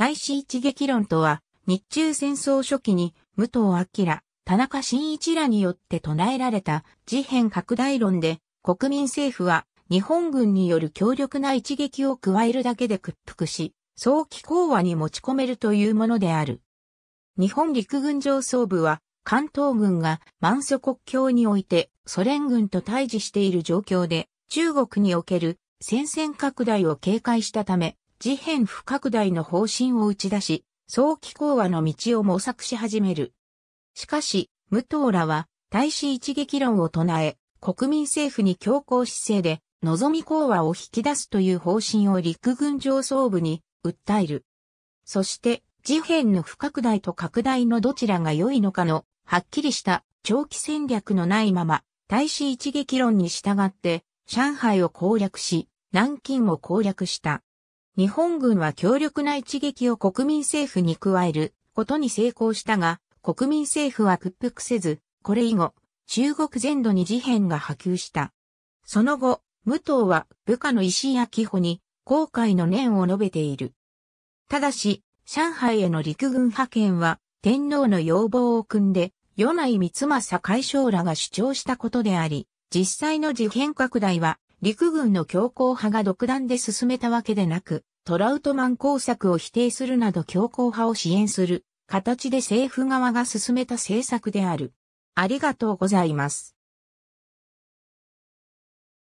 大使一撃論とは、日中戦争初期に武藤明、田中真一らによって唱えられた事変拡大論で、国民政府は日本軍による強力な一撃を加えるだけで屈服し、早期講和に持ち込めるというものである。日本陸軍上層部は、関東軍が満祖国境においてソ連軍と対峙している状況で、中国における戦線拡大を警戒したため、事変不拡大の方針を打ち出し、早期講和の道を模索し始める。しかし、武藤らは、大使一撃論を唱え、国民政府に強硬姿勢で、望み講和を引き出すという方針を陸軍上層部に訴える。そして、事変の不拡大と拡大のどちらが良いのかの、はっきりした長期戦略のないまま、大使一撃論に従って、上海を攻略し、南京を攻略した。日本軍は強力な一撃を国民政府に加えることに成功したが、国民政府は屈服せず、これ以後、中国全土に事変が波及した。その後、武藤は部下の石井明穂に後悔の念を述べている。ただし、上海への陸軍派遣は天皇の要望を組んで、与内光政海将らが主張したことであり、実際の事変拡大は陸軍の強硬派が独断で進めたわけでなく、トラウトマン工作を否定するなど強硬派を支援する形で政府側が進めた政策である。ありがとうございます。